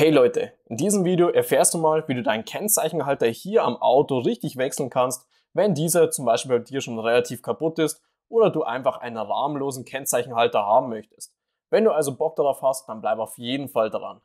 Hey Leute, in diesem Video erfährst du mal, wie du deinen Kennzeichenhalter hier am Auto richtig wechseln kannst, wenn dieser zum Beispiel bei dir schon relativ kaputt ist oder du einfach einen rahmenlosen Kennzeichenhalter haben möchtest. Wenn du also Bock darauf hast, dann bleib auf jeden Fall dran.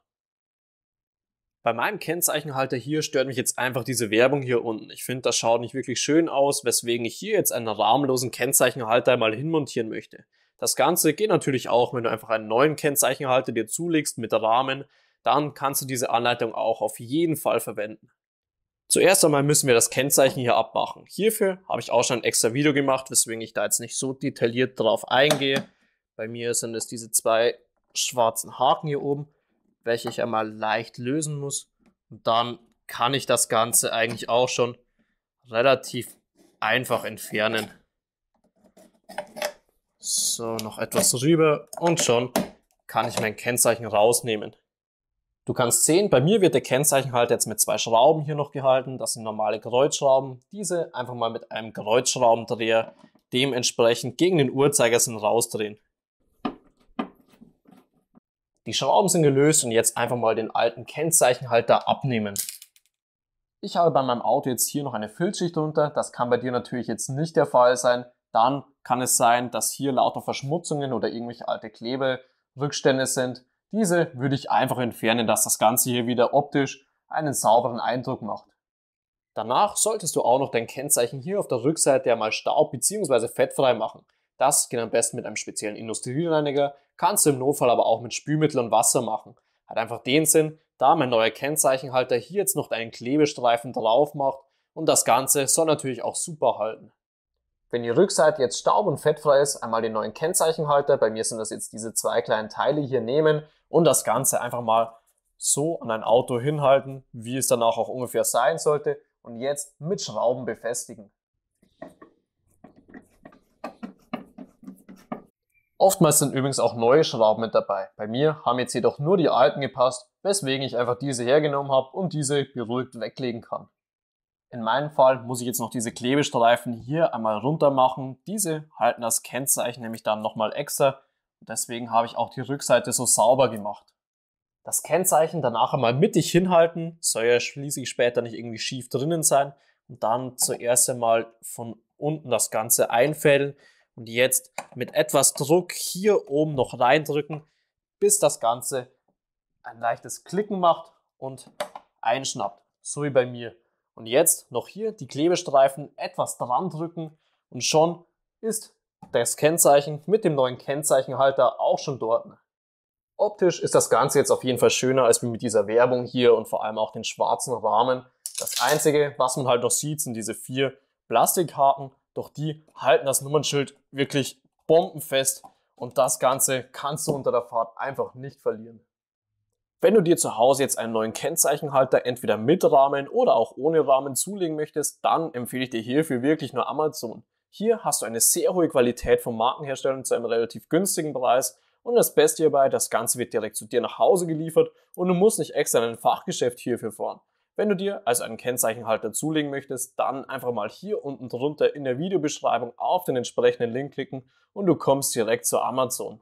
Bei meinem Kennzeichenhalter hier stört mich jetzt einfach diese Werbung hier unten. Ich finde, das schaut nicht wirklich schön aus, weswegen ich hier jetzt einen rahmenlosen Kennzeichenhalter mal hinmontieren möchte. Das Ganze geht natürlich auch, wenn du einfach einen neuen Kennzeichenhalter dir zulegst mit Rahmen, dann kannst du diese Anleitung auch auf jeden Fall verwenden. Zuerst einmal müssen wir das Kennzeichen hier abmachen. Hierfür habe ich auch schon ein extra Video gemacht, weswegen ich da jetzt nicht so detailliert drauf eingehe. Bei mir sind es diese zwei schwarzen Haken hier oben, welche ich einmal leicht lösen muss. Und dann kann ich das Ganze eigentlich auch schon relativ einfach entfernen. So, noch etwas rüber und schon kann ich mein Kennzeichen rausnehmen. Du kannst sehen, bei mir wird der Kennzeichenhalter jetzt mit zwei Schrauben hier noch gehalten. Das sind normale Kreuzschrauben. Diese einfach mal mit einem Kreuzschraubendreher dementsprechend gegen den Uhrzeigersinn rausdrehen. Die Schrauben sind gelöst und jetzt einfach mal den alten Kennzeichenhalter abnehmen. Ich habe bei meinem Auto jetzt hier noch eine Filzschicht drunter. Das kann bei dir natürlich jetzt nicht der Fall sein. Dann kann es sein, dass hier lauter Verschmutzungen oder irgendwelche alte Kleberückstände sind. Diese würde ich einfach entfernen, dass das Ganze hier wieder optisch einen sauberen Eindruck macht. Danach solltest du auch noch dein Kennzeichen hier auf der Rückseite einmal staub- bzw. fettfrei machen. Das geht am besten mit einem speziellen Industriereiniger, kannst du im Notfall aber auch mit Spülmittel und Wasser machen. Hat einfach den Sinn, da mein neuer Kennzeichenhalter hier jetzt noch deinen Klebestreifen drauf macht und das Ganze soll natürlich auch super halten. Wenn die Rückseite jetzt staub- und fettfrei ist, einmal den neuen Kennzeichenhalter, bei mir sind das jetzt diese zwei kleinen Teile hier nehmen und das Ganze einfach mal so an ein Auto hinhalten, wie es danach auch ungefähr sein sollte und jetzt mit Schrauben befestigen. Oftmals sind übrigens auch neue Schrauben mit dabei. Bei mir haben jetzt jedoch nur die alten gepasst, weswegen ich einfach diese hergenommen habe und diese beruhigt weglegen kann. In meinem Fall muss ich jetzt noch diese Klebestreifen hier einmal runter machen. Diese halten das Kennzeichen nämlich dann nochmal extra. Deswegen habe ich auch die Rückseite so sauber gemacht. Das Kennzeichen danach einmal mittig hinhalten, soll ja schließlich später nicht irgendwie schief drinnen sein. Und dann zuerst einmal von unten das Ganze einfädeln und jetzt mit etwas Druck hier oben noch reindrücken, bis das Ganze ein leichtes Klicken macht und einschnappt, so wie bei mir. Und jetzt noch hier die Klebestreifen etwas dran drücken und schon ist das Kennzeichen mit dem neuen Kennzeichenhalter auch schon dort. Optisch ist das Ganze jetzt auf jeden Fall schöner als mit dieser Werbung hier und vor allem auch den schwarzen Rahmen. Das Einzige, was man halt noch sieht, sind diese vier Plastikhaken, doch die halten das Nummernschild wirklich bombenfest und das Ganze kannst du unter der Fahrt einfach nicht verlieren. Wenn du dir zu Hause jetzt einen neuen Kennzeichenhalter entweder mit Rahmen oder auch ohne Rahmen zulegen möchtest, dann empfehle ich dir hierfür wirklich nur Amazon. Hier hast du eine sehr hohe Qualität von Markenherstellern zu einem relativ günstigen Preis und das Beste hierbei, das Ganze wird direkt zu dir nach Hause geliefert und du musst nicht extra in ein Fachgeschäft hierfür fahren. Wenn du dir also einen Kennzeichenhalter zulegen möchtest, dann einfach mal hier unten drunter in der Videobeschreibung auf den entsprechenden Link klicken und du kommst direkt zu Amazon.